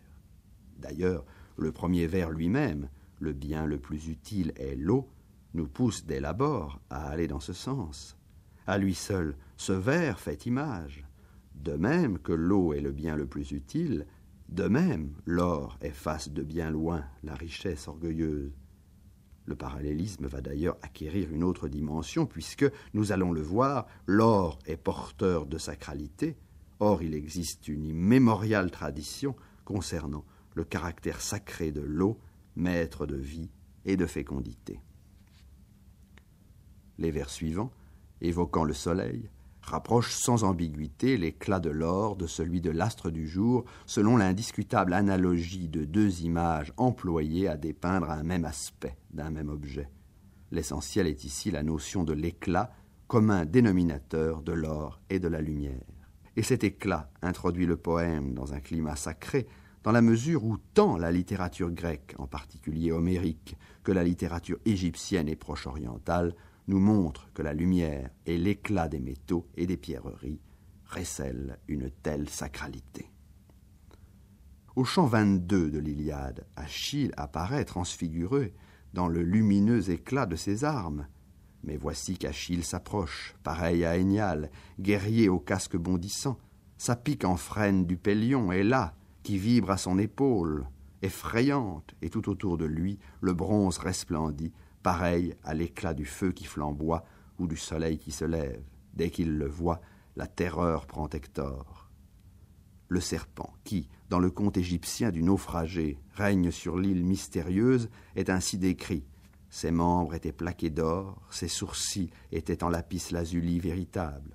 D'ailleurs, le premier vers lui-même, le bien le plus utile est l'eau, nous pousse dès l'abord à aller dans ce sens. À lui seul, ce vers fait image. De même que l'eau est le bien le plus utile, de même l'or efface de bien loin la richesse orgueilleuse. Le parallélisme va d'ailleurs acquérir une autre dimension, puisque, nous allons le voir, l'or est porteur de sacralité, or il existe une immémoriale tradition concernant le caractère sacré de l'eau, maître de vie et de fécondité. Les vers suivants, évoquant le soleil, rapprochent sans ambiguïté l'éclat de l'or de celui de l'astre du jour, selon l'indiscutable analogie de deux images employées à dépeindre un même aspect d'un même objet. L'essentiel est ici la notion de l'éclat, comme un dénominateur de l'or et de la lumière. Et cet éclat introduit le poème dans un climat sacré dans la mesure où tant la littérature grecque, en particulier homérique, que la littérature égyptienne et proche-orientale nous montrent que la lumière et l'éclat des métaux et des pierreries récèlent une telle sacralité. Au champ 22 de l'Iliade, Achille apparaît transfiguré dans le lumineux éclat de ses armes. Mais voici qu'Achille s'approche, pareil à Énial, guerrier au casque bondissant, sa pique en frêne du Pélion, et là, qui vibre à son épaule, effrayante, et tout autour de lui, le bronze resplendit, pareil à l'éclat du feu qui flamboie ou du soleil qui se lève. Dès qu'il le voit, la terreur prend Hector. Le serpent, qui, dans le conte égyptien du naufragé, règne sur l'île mystérieuse, est ainsi décrit. Ses membres étaient plaqués d'or, ses sourcils étaient en lapis lazuli véritable.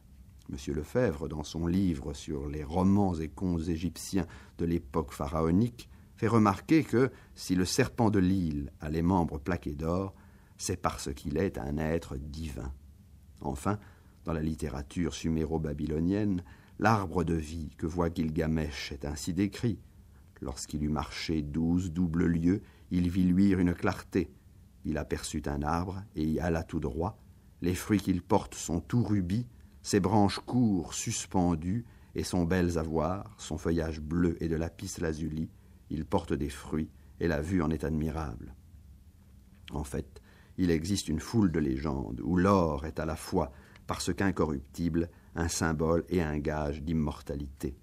M. Lefebvre, dans son livre sur les romans et contes égyptiens de l'époque pharaonique, fait remarquer que si le serpent de l'île a les membres plaqués d'or, c'est parce qu'il est un être divin. Enfin, dans la littérature suméro-babylonienne, l'arbre de vie que voit Gilgamesh est ainsi décrit. Lorsqu'il eut marché douze doubles lieues, il vit luire une clarté. Il aperçut un arbre et y alla tout droit. Les fruits qu'il porte sont tout rubis, ses branches courtes suspendues et son belles à voir, son feuillage bleu et de lapis lazuli, il porte des fruits, et la vue en est admirable. En fait, il existe une foule de légendes où l'or est à la fois, parce qu'incorruptible, un symbole et un gage d'immortalité.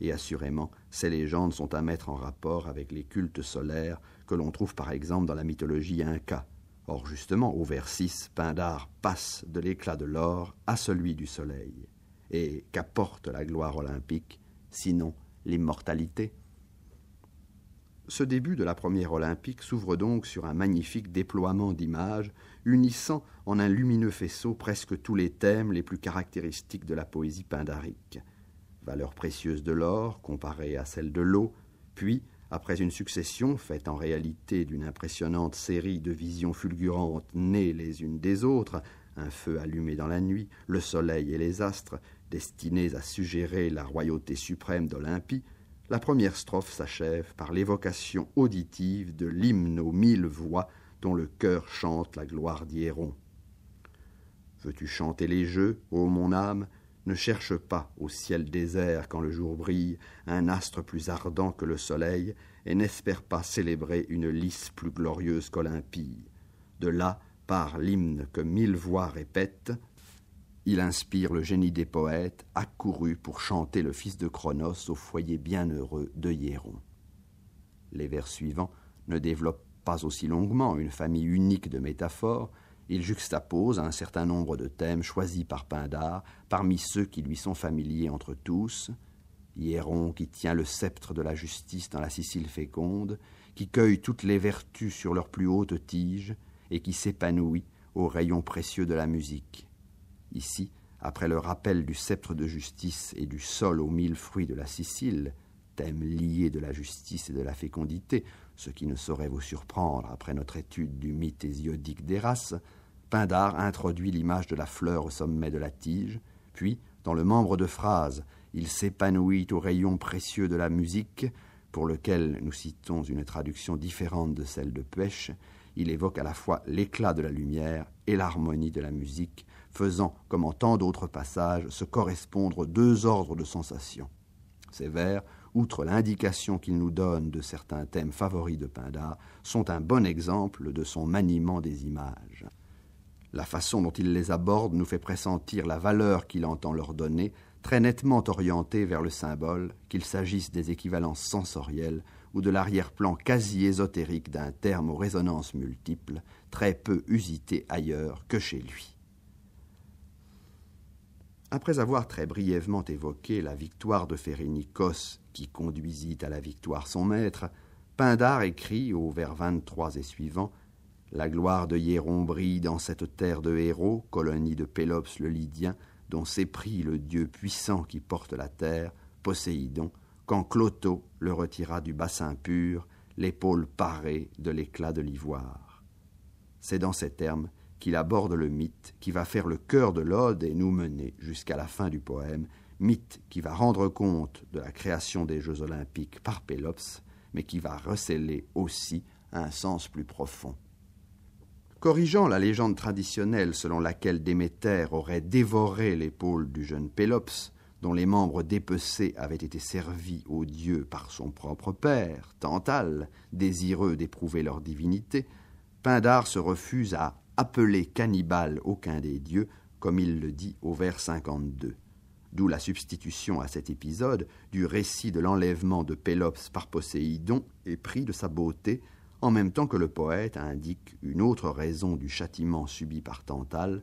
Et assurément, ces légendes sont à mettre en rapport avec les cultes solaires que l'on trouve par exemple dans la mythologie inca, Or justement, au vers 6, Pindar passe de l'éclat de l'or à celui du soleil. Et qu'apporte la gloire olympique, sinon l'immortalité Ce début de la première olympique s'ouvre donc sur un magnifique déploiement d'images, unissant en un lumineux faisceau presque tous les thèmes les plus caractéristiques de la poésie pindarique. Valeur précieuse de l'or comparée à celle de l'eau, puis après une succession, faite en réalité d'une impressionnante série de visions fulgurantes nées les unes des autres, un feu allumé dans la nuit, le soleil et les astres, destinés à suggérer la royauté suprême d'Olympie, la première strophe s'achève par l'évocation auditive de l'hymne aux mille voix dont le cœur chante la gloire d'Héron. Veux-tu chanter les jeux, ô mon âme ne cherche pas au ciel désert quand le jour brille un astre plus ardent que le soleil, et n'espère pas célébrer une lice plus glorieuse qu'Olympie. De là par l'hymne que mille voix répètent, il inspire le génie des poètes, accouru pour chanter le fils de Cronos au foyer bienheureux de Héron. Les vers suivants ne développent pas aussi longuement une famille unique de métaphores, il juxtapose un certain nombre de thèmes choisis par Pindar parmi ceux qui lui sont familiers entre tous. Hiéron qui tient le sceptre de la justice dans la Sicile féconde, qui cueille toutes les vertus sur leurs plus hautes tiges et qui s'épanouit aux rayons précieux de la musique. Ici, après le rappel du sceptre de justice et du sol aux mille fruits de la Sicile, thème lié de la justice et de la fécondité, ce qui ne saurait vous surprendre après notre étude du mythe hésiodique d'Héras, Pindar introduit l'image de la fleur au sommet de la tige, puis, dans le membre de phrase, il s'épanouit au rayon précieux de la musique, pour lequel nous citons une traduction différente de celle de Pêche, il évoque à la fois l'éclat de la lumière et l'harmonie de la musique, faisant, comme en tant d'autres passages, se correspondre deux ordres de sensations. Ces vers outre l'indication qu'il nous donne de certains thèmes favoris de Pindar, sont un bon exemple de son maniement des images. La façon dont il les aborde nous fait pressentir la valeur qu'il entend leur donner, très nettement orientée vers le symbole, qu'il s'agisse des équivalences sensorielles ou de l'arrière-plan quasi ésotérique d'un terme aux résonances multiples, très peu usité ailleurs que chez lui. Après avoir très brièvement évoqué la victoire de Férénicos qui conduisit à la victoire son maître, Pindar écrit au vers 23 et suivant La gloire de Hiéron brille dans cette terre de héros, colonie de Pélops le Lydien, dont s'éprit le dieu puissant qui porte la terre, Poséidon, quand Clotho le retira du bassin pur, l'épaule parée de l'éclat de l'ivoire. C'est dans ces termes qu'il aborde le mythe qui va faire le cœur de l'ode et nous mener jusqu'à la fin du poème, mythe qui va rendre compte de la création des Jeux olympiques par Pélops, mais qui va recéler aussi un sens plus profond. Corrigeant la légende traditionnelle selon laquelle Déméter aurait dévoré l'épaule du jeune Pélops, dont les membres dépecés avaient été servis aux dieux par son propre père, Tantale, désireux d'éprouver leur divinité, Pindar se refuse à appeler cannibale aucun des dieux, comme il le dit au vers 52 d'où la substitution à cet épisode du récit de l'enlèvement de Pélops par Poséidon et pris de sa beauté, en même temps que le poète indique une autre raison du châtiment subi par Tantale,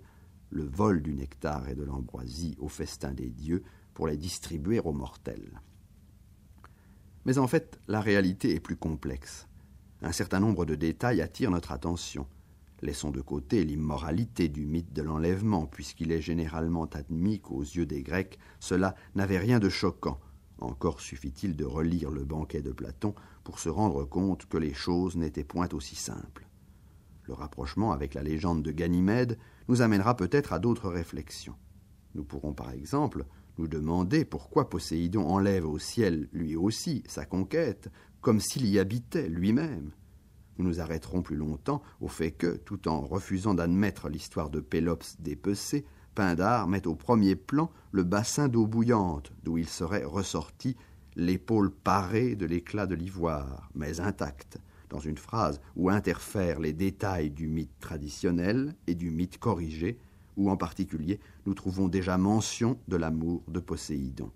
le vol du nectar et de l'ambroisie au festin des dieux pour les distribuer aux mortels. Mais en fait, la réalité est plus complexe. Un certain nombre de détails attirent notre attention. Laissons de côté l'immoralité du mythe de l'enlèvement, puisqu'il est généralement admis qu'aux yeux des Grecs, cela n'avait rien de choquant. Encore suffit-il de relire le banquet de Platon pour se rendre compte que les choses n'étaient point aussi simples. Le rapprochement avec la légende de Ganymède nous amènera peut-être à d'autres réflexions. Nous pourrons par exemple nous demander pourquoi Poséidon enlève au ciel lui aussi sa conquête, comme s'il y habitait lui-même. Nous nous arrêterons plus longtemps au fait que, tout en refusant d'admettre l'histoire de Pélops dépecé, Pindar met au premier plan le bassin d'eau bouillante, d'où il serait ressorti l'épaule parée de l'éclat de l'ivoire, mais intacte, dans une phrase où interfèrent les détails du mythe traditionnel et du mythe corrigé, où en particulier nous trouvons déjà mention de l'amour de Poséidon.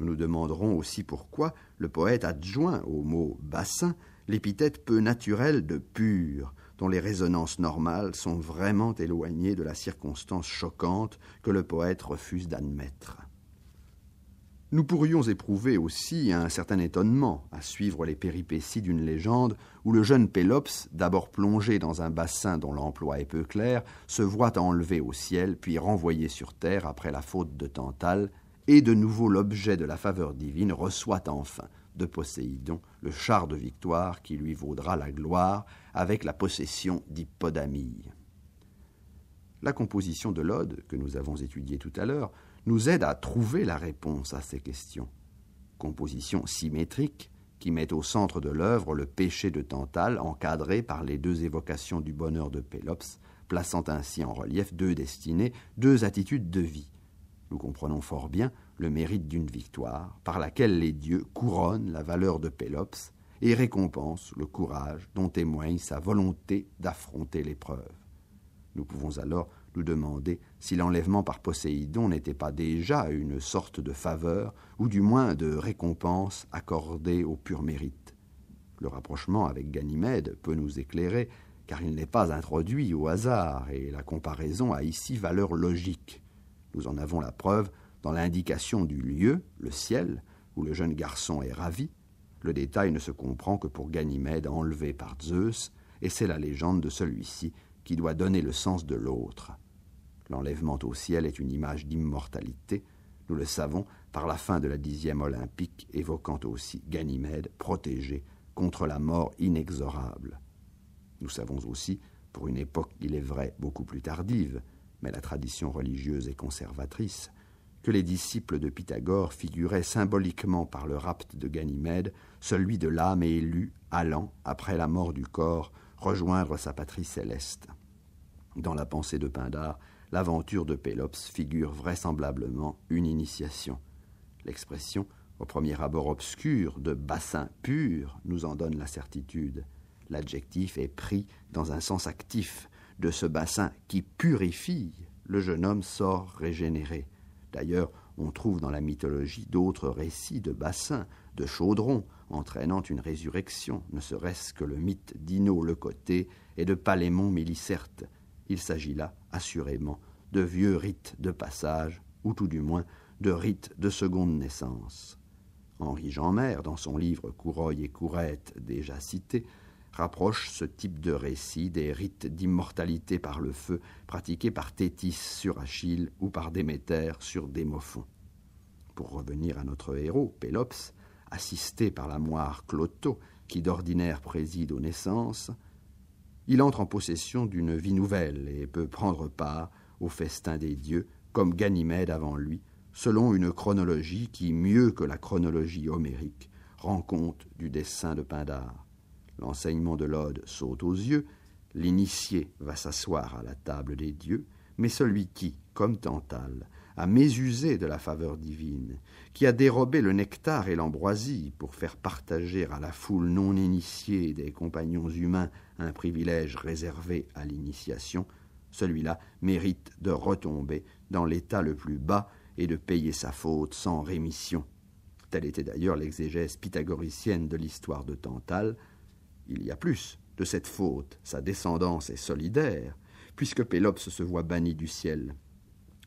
Nous nous demanderons aussi pourquoi le poète adjoint au mot bassin l'épithète peu naturelle de pur, dont les résonances normales sont vraiment éloignées de la circonstance choquante que le poète refuse d'admettre. Nous pourrions éprouver aussi un certain étonnement à suivre les péripéties d'une légende où le jeune Pélops, d'abord plongé dans un bassin dont l'emploi est peu clair, se voit enlevé au ciel puis renvoyé sur terre après la faute de Tantale, et de nouveau l'objet de la faveur divine reçoit enfin de Poséidon, le char de victoire qui lui vaudra la gloire avec la possession d'Hippodamie. La composition de l'Ode, que nous avons étudiée tout à l'heure, nous aide à trouver la réponse à ces questions. Composition symétrique qui met au centre de l'œuvre le péché de Tantale encadré par les deux évocations du bonheur de Pélops, plaçant ainsi en relief deux destinées, deux attitudes de vie. Nous comprenons fort bien le mérite d'une victoire, par laquelle les dieux couronnent la valeur de Pélops et récompensent le courage dont témoigne sa volonté d'affronter l'épreuve. Nous pouvons alors nous demander si l'enlèvement par Poséidon n'était pas déjà une sorte de faveur, ou du moins de récompense accordée au pur mérite. Le rapprochement avec Ganymède peut nous éclairer, car il n'est pas introduit au hasard, et la comparaison a ici valeur logique. Nous en avons la preuve dans l'indication du lieu, le ciel, où le jeune garçon est ravi, le détail ne se comprend que pour Ganymède enlevé par Zeus, et c'est la légende de celui-ci qui doit donner le sens de l'autre. L'enlèvement au ciel est une image d'immortalité, nous le savons par la fin de la dixième olympique, évoquant aussi Ganymède protégé contre la mort inexorable. Nous savons aussi, pour une époque, il est vrai, beaucoup plus tardive, mais la tradition religieuse est conservatrice, que les disciples de Pythagore figuraient symboliquement par le rapt de Ganymède, celui de l'âme élu, allant, après la mort du corps, rejoindre sa patrie céleste. Dans la pensée de Pindare, l'aventure de Pélops figure vraisemblablement une initiation. L'expression, au premier abord obscure, de bassin pur, nous en donne la certitude. L'adjectif est pris dans un sens actif, de ce bassin qui purifie, le jeune homme sort régénéré. D'ailleurs, on trouve dans la mythologie d'autres récits de bassins, de chaudrons, entraînant une résurrection, ne serait-ce que le mythe d'Ino le Côté et de Palémon Milicerte. Il s'agit là, assurément, de vieux rites de passage, ou tout du moins de rites de seconde naissance. Henri Jeanmer, dans son livre Couroy et Courette, déjà cité, rapproche ce type de récit des rites d'immortalité par le feu pratiqués par Thétis sur Achille ou par Déméter sur Démophon. Pour revenir à notre héros, Pélops, assisté par la moire Clotho, qui d'ordinaire préside aux naissances, il entre en possession d'une vie nouvelle et peut prendre part au festin des dieux, comme Ganymède avant lui, selon une chronologie qui, mieux que la chronologie homérique, rend compte du dessein de Pindare. L'enseignement de l'Ode saute aux yeux, l'initié va s'asseoir à la table des dieux, mais celui qui, comme Tantal, a mésusé de la faveur divine, qui a dérobé le nectar et l'ambroisie pour faire partager à la foule non initiée des compagnons humains un privilège réservé à l'initiation, celui-là mérite de retomber dans l'état le plus bas et de payer sa faute sans rémission. Telle était d'ailleurs l'exégèse pythagoricienne de l'histoire de Tantale, il y a plus. De cette faute, sa descendance est solidaire, puisque Pélops se voit banni du ciel.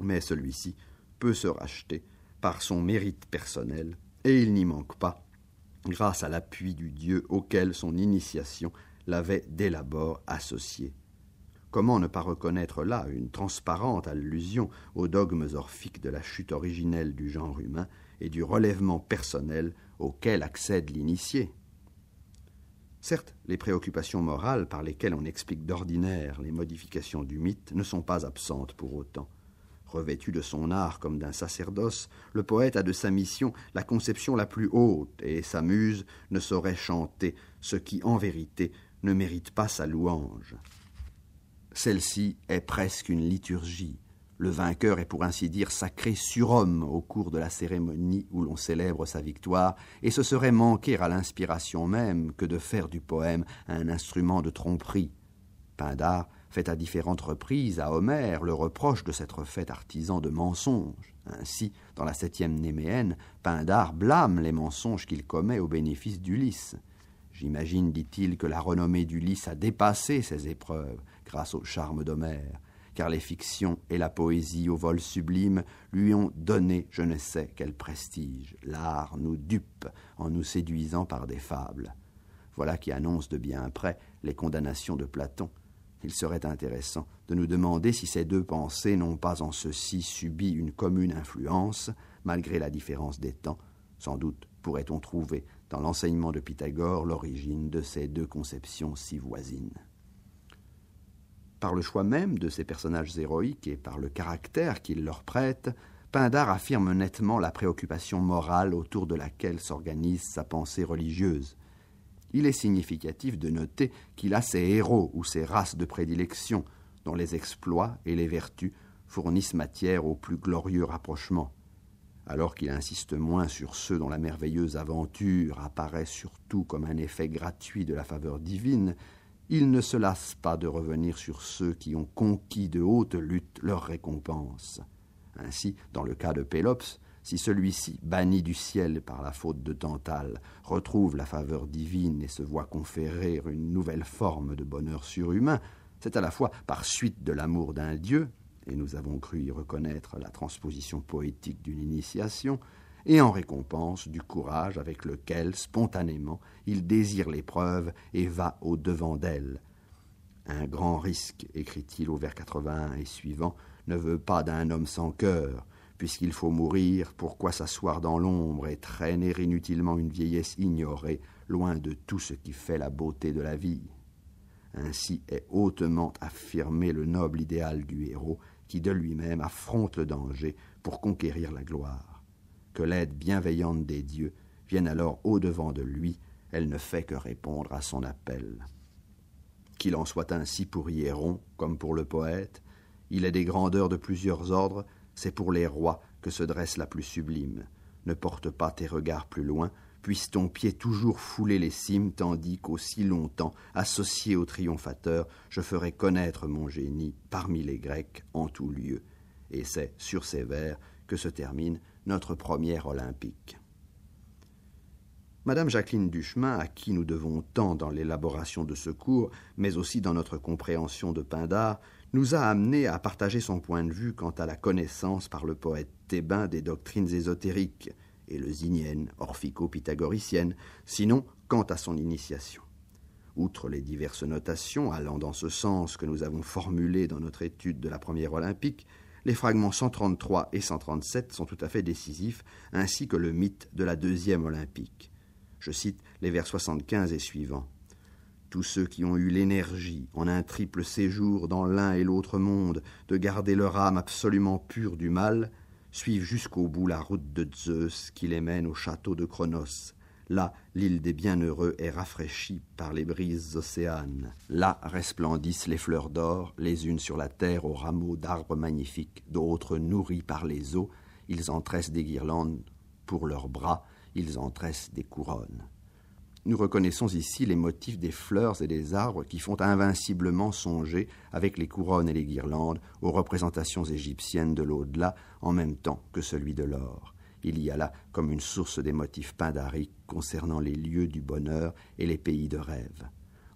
Mais celui-ci peut se racheter par son mérite personnel, et il n'y manque pas, grâce à l'appui du Dieu auquel son initiation l'avait dès l'abord associé. Comment ne pas reconnaître là une transparente allusion aux dogmes orphiques de la chute originelle du genre humain et du relèvement personnel auquel accède l'initié Certes, les préoccupations morales par lesquelles on explique d'ordinaire les modifications du mythe ne sont pas absentes pour autant. Revêtu de son art comme d'un sacerdoce, le poète a de sa mission la conception la plus haute, et sa muse ne saurait chanter ce qui, en vérité, ne mérite pas sa louange. Celle-ci est presque une liturgie, le vainqueur est pour ainsi dire sacré surhomme au cours de la cérémonie où l'on célèbre sa victoire, et ce serait manquer à l'inspiration même que de faire du poème un instrument de tromperie. Pindar fait à différentes reprises à Homère le reproche de s'être fait artisan de mensonges. Ainsi, dans la septième Néméenne, Pindar blâme les mensonges qu'il commet au bénéfice d'Ulysse. J'imagine, dit-il, que la renommée d'Ulysse a dépassé ses épreuves grâce au charme d'Homère car les fictions et la poésie au vol sublime lui ont donné je ne sais quel prestige. L'art nous dupe en nous séduisant par des fables. Voilà qui annonce de bien près les condamnations de Platon. Il serait intéressant de nous demander si ces deux pensées n'ont pas en ceci subi une commune influence, malgré la différence des temps. Sans doute pourrait-on trouver dans l'enseignement de Pythagore l'origine de ces deux conceptions si voisines. Par le choix même de ces personnages héroïques et par le caractère qu'il leur prête, Pindar affirme nettement la préoccupation morale autour de laquelle s'organise sa pensée religieuse. Il est significatif de noter qu'il a ses héros ou ses races de prédilection, dont les exploits et les vertus fournissent matière au plus glorieux rapprochement, alors qu'il insiste moins sur ceux dont la merveilleuse aventure apparaît surtout comme un effet gratuit de la faveur divine il ne se lasse pas de revenir sur ceux qui ont conquis de hautes lutte leur récompense. Ainsi, dans le cas de Pélops, si celui-ci, banni du ciel par la faute de Tantale, retrouve la faveur divine et se voit conférer une nouvelle forme de bonheur surhumain, c'est à la fois par suite de l'amour d'un dieu, et nous avons cru y reconnaître la transposition poétique d'une initiation, et en récompense du courage avec lequel, spontanément, il désire l'épreuve et va au-devant d'elle. Un grand risque, écrit-il au vers 81 et suivant, ne veut pas d'un homme sans cœur, puisqu'il faut mourir, pourquoi s'asseoir dans l'ombre et traîner inutilement une vieillesse ignorée, loin de tout ce qui fait la beauté de la vie. Ainsi est hautement affirmé le noble idéal du héros qui de lui-même affronte le danger pour conquérir la gloire que l'aide bienveillante des dieux vienne alors au-devant de lui, elle ne fait que répondre à son appel. Qu'il en soit ainsi pour Hiéron comme pour le poète, il est des grandeurs de plusieurs ordres, c'est pour les rois que se dresse la plus sublime. Ne porte pas tes regards plus loin, puisse ton pied toujours fouler les cimes, tandis qu'aussi longtemps, associé au triomphateur, je ferai connaître mon génie parmi les Grecs en tout lieu. Et c'est sur ces vers que se termine notre première olympique. Madame Jacqueline Duchemin, à qui nous devons tant dans l'élaboration de ce cours, mais aussi dans notre compréhension de Pindar, nous a amené à partager son point de vue quant à la connaissance par le poète thébain des doctrines ésotériques, zinienne orphico pythagoricienne sinon quant à son initiation. Outre les diverses notations allant dans ce sens que nous avons formulées dans notre étude de la première olympique, les fragments 133 et 137 sont tout à fait décisifs, ainsi que le mythe de la deuxième olympique. Je cite les vers 75 et suivants. Tous ceux qui ont eu l'énergie, en un triple séjour dans l'un et l'autre monde, de garder leur âme absolument pure du mal, suivent jusqu'au bout la route de Zeus qui les mène au château de Cronos, Là, l'île des bienheureux est rafraîchie par les brises océanes. Là resplendissent les fleurs d'or, les unes sur la terre aux rameaux d'arbres magnifiques, d'autres nourries par les eaux, ils en tressent des guirlandes pour leurs bras, ils en tressent des couronnes. Nous reconnaissons ici les motifs des fleurs et des arbres qui font invinciblement songer, avec les couronnes et les guirlandes, aux représentations égyptiennes de l'au-delà en même temps que celui de l'or. Il y a là comme une source des motifs pindariques concernant les lieux du bonheur et les pays de rêve.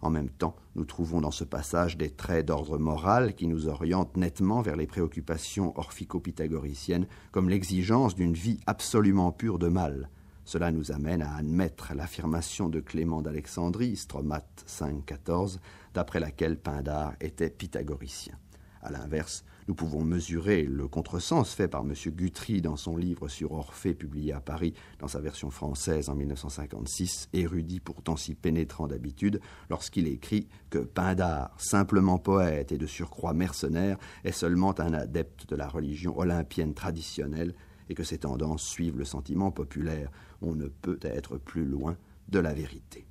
En même temps, nous trouvons dans ce passage des traits d'ordre moral qui nous orientent nettement vers les préoccupations orphico-pythagoriciennes, comme l'exigence d'une vie absolument pure de mal. Cela nous amène à admettre l'affirmation de Clément d'Alexandrie, Stromate 5.14, d'après laquelle Pindar était pythagoricien. À l'inverse, nous pouvons mesurer le contresens fait par M. Guthrie dans son livre sur Orphée, publié à Paris dans sa version française en 1956, érudit pourtant si pénétrant d'habitude, lorsqu'il écrit que Pindare, simplement poète et de surcroît mercenaire, est seulement un adepte de la religion olympienne traditionnelle et que ses tendances suivent le sentiment populaire. On ne peut être plus loin de la vérité.